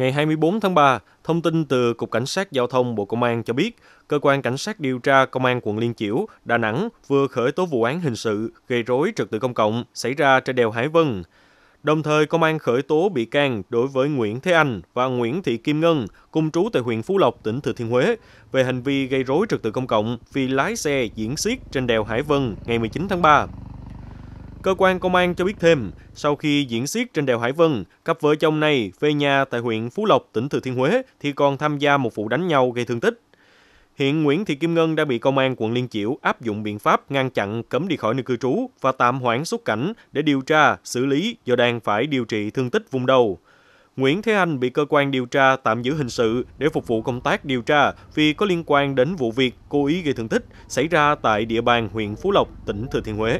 Ngày 24 tháng 3, thông tin từ Cục Cảnh sát Giao thông Bộ Công an cho biết, Cơ quan Cảnh sát điều tra Công an quận Liên Chiểu, Đà Nẵng vừa khởi tố vụ án hình sự gây rối trật tự công cộng xảy ra trên đèo Hải Vân. Đồng thời, công an khởi tố bị can đối với Nguyễn Thế Anh và Nguyễn Thị Kim Ngân, cùng trú tại huyện Phú Lộc, tỉnh Thừa Thiên Huế, về hành vi gây rối trật tự công cộng vì lái xe diễn xiết trên đèo Hải Vân ngày 19 tháng 3. Cơ quan công an cho biết thêm, sau khi diễn xiết trên đèo Hải Vân, cặp vợ chồng này về nhà tại huyện Phú Lộc, tỉnh Thừa Thiên Huế thì còn tham gia một vụ đánh nhau gây thương tích. Hiện Nguyễn Thị Kim Ngân đã bị công an quận Liên Chiểu áp dụng biện pháp ngăn chặn cấm đi khỏi nơi cư trú và tạm hoãn xuất cảnh để điều tra, xử lý do đang phải điều trị thương tích vùng đầu. Nguyễn Thế Anh bị cơ quan điều tra tạm giữ hình sự để phục vụ công tác điều tra vì có liên quan đến vụ việc cố ý gây thương tích xảy ra tại địa bàn huyện Phú Lộc, tỉnh Thừa Thiên Huế.